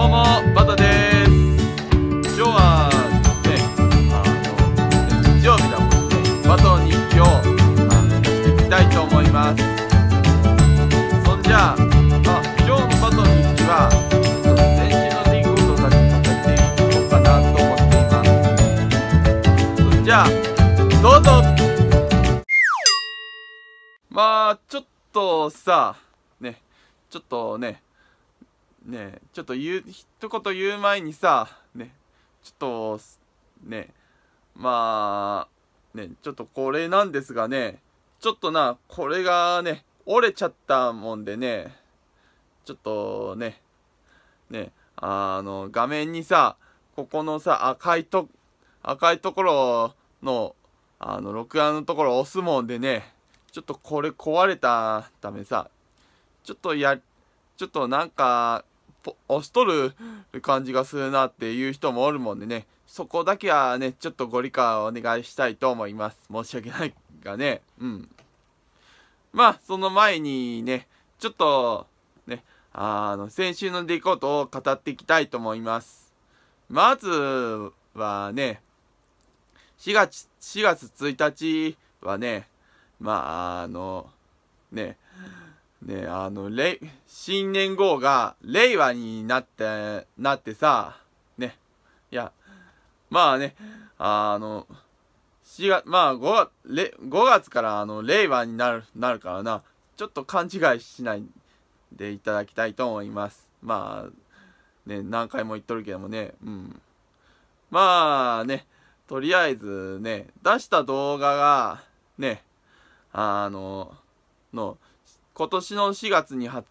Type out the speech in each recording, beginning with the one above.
どうもバタです今日はねあの日曜日だもんねバトの日記をしていきたいと思いますそんじゃあ、あ、今日のバトの日記はじゃあどうぞまあちょっとさねちょっとねねちょっと言う一言言う前にさねちょっとねまあねちょっとこれなんですがねちょっとなこれがね折れちゃったもんでねちょっとねねあの画面にさここのさ赤いと赤いところのあの録画のところ押すもんでねちょっとこれ壊れたためさちょっとやちょっとなんか押しとる感じがするなっていう人もおるもんでね、そこだけはね、ちょっとご理解をお願いしたいと思います。申し訳ないがね、うん。まあ、その前にね、ちょっと、ね、あの、先週の出来事を語っていきたいと思います。まずはね、4月、4月1日はね、まあ、あの、ね、ねあの、れい、新年号が令和になって、なってさ、ね、いや、まあね、あの、四月、まあ5月、れ5月からあの、令和になる、なるからな、ちょっと勘違いしないでいただきたいと思います。まあ、ね、何回も言っとるけどもね、うん。まあね、とりあえずね、出した動画が、ね、あの、の、今年の4月に発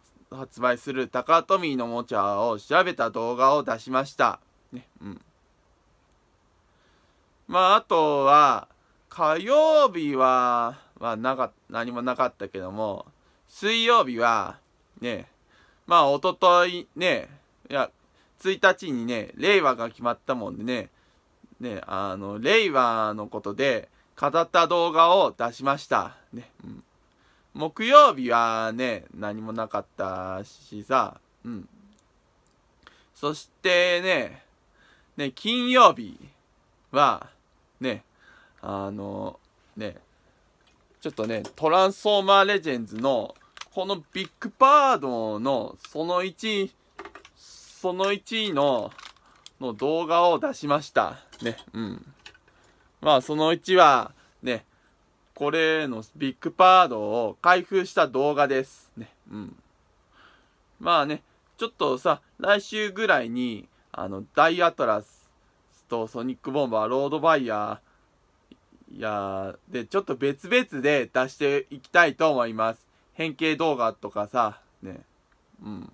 売するタカトミーのおもちゃを調べた動画を出しました。ね、うん。まあ、あとは、火曜日は、まあ、なか、何もなかったけども、水曜日は、ね、まあ、おととい、ね、いや、1日にね、令和が決まったもんでね、ね、あの、令和のことで語った動画を出しました。ね、うん。木曜日はね、何もなかったしさ、うん。そしてね、ね、金曜日は、ね、あの、ね、ちょっとね、トランスフォーマーレジェンズの、このビッグバードの、その1、その1位の、の動画を出しました。ね、うん。まあ、その1は、ね、これのビッグパードを開封した動画です。ね。うん。まあね、ちょっとさ、来週ぐらいに、あの、ダイアトラスとソニックボンバー、ロードバイヤー、いやで、ちょっと別々で出していきたいと思います。変形動画とかさ、ね。うん。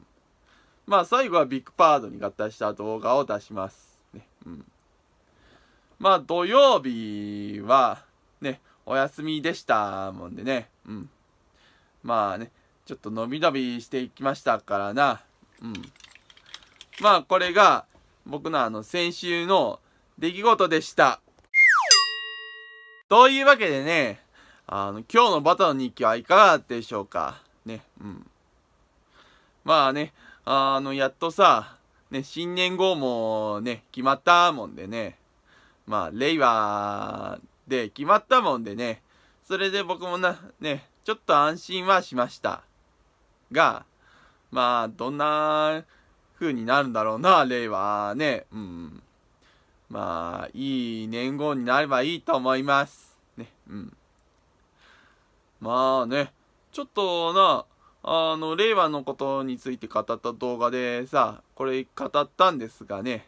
まあ最後はビッグパードに合体した動画を出します。ね。うん。まあ土曜日は、ね、お休みでしたもんでね、うん。まあね、ちょっと伸び伸びしていきましたからな、うん。まあこれが僕のあの先週の出来事でした。というわけでね、あの、今日のバターの日記はいかがでしょうか。ね、うん。まあね、あの、やっとさ、ね、新年号もね、決まったもんでね、まあ、令和で決まったもんでね、それで僕もな、ね、ちょっと安心はしました。が、まあ、どんな風になるんだろうな、令和ね。うん。まあ、いい年号になればいいと思います。ね、うん。まあね、ちょっとな、あの、令和のことについて語った動画でさ、これ語ったんですがね、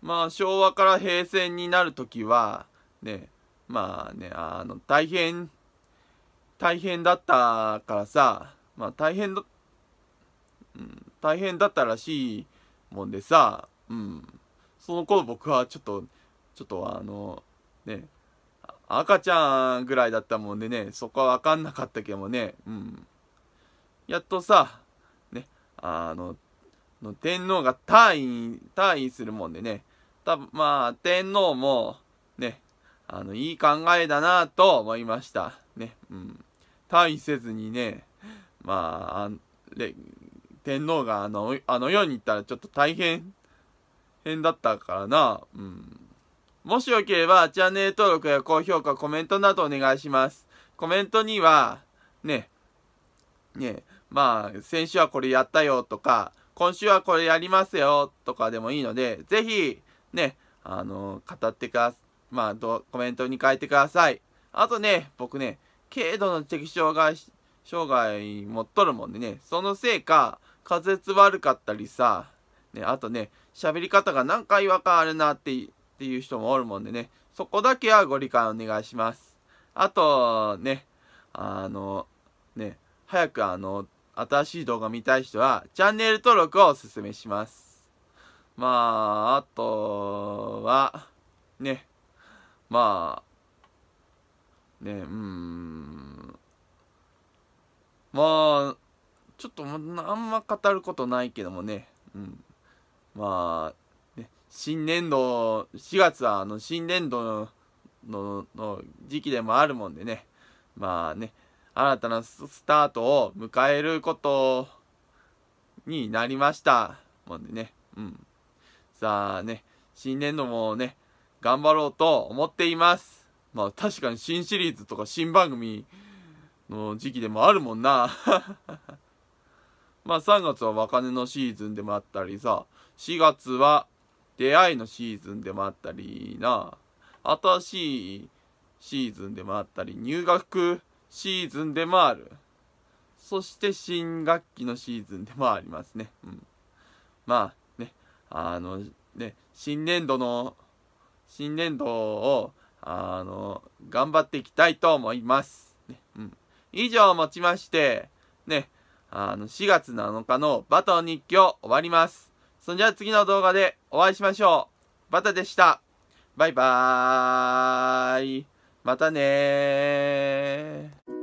まあ、昭和から平成になるときは、ね、まあね、あの、大変、大変だったからさ、まあ大変だ、うん、大変だったらしいもんでさ、うん、その頃僕はちょっと、ちょっとあの、ね、赤ちゃんぐらいだったもんでね、そこは分かんなかったけどもね、うん。やっとさ、ね、あの、の天皇が退位、退位するもんでね、たまあ、天皇も、ね、あの、いい考えだなと思いました。ね。うん。大切にね、まあ、あ天皇があの、あの世に行ったらちょっと大変、変だったからな。うん。もしよければ、チャンネル登録や高評価、コメントなどお願いします。コメントには、ね、ね、まあ、先週はこれやったよとか、今週はこれやりますよとかでもいいので、ぜひ、ね、あの、語ってください。まあ、コメントに書いてください。あとね、僕ね、軽度の適障害、障害持っとるもんでね、そのせいか、滑舌悪かったりさ、ね、あとね、喋り方が何か違和感あるなってっていう人もおるもんでね、そこだけはご理解お願いします。あと、ね、あの、ね、早くあの、新しい動画見たい人は、チャンネル登録をおすすめします。まあ、あとは、ね、まあねうんまあちょっとあんま語ることないけどもね、うん、まあ、ね、新年度4月はあの新年度ののの時期でもあるもんでねまあね新たなスタートを迎えることになりましたもんでね、うん、さあね新年度もね頑張ろうと思っています。まあ確かに新シリーズとか新番組の時期でもあるもんな。まあ3月は若根のシーズンでもあったりさ、4月は出会いのシーズンでもあったりな、新しいシーズンでもあったり、入学シーズンでもある。そして新学期のシーズンでもありますね。うん、まあね、あのね、新年度の新年度を、あの、頑張っていきたいと思います。ね、うん。以上をもちまして、ね、あの、4月7日のバトン日記を終わります。そんじゃあ次の動画でお会いしましょう。バタでした。バイバーイ。またねー。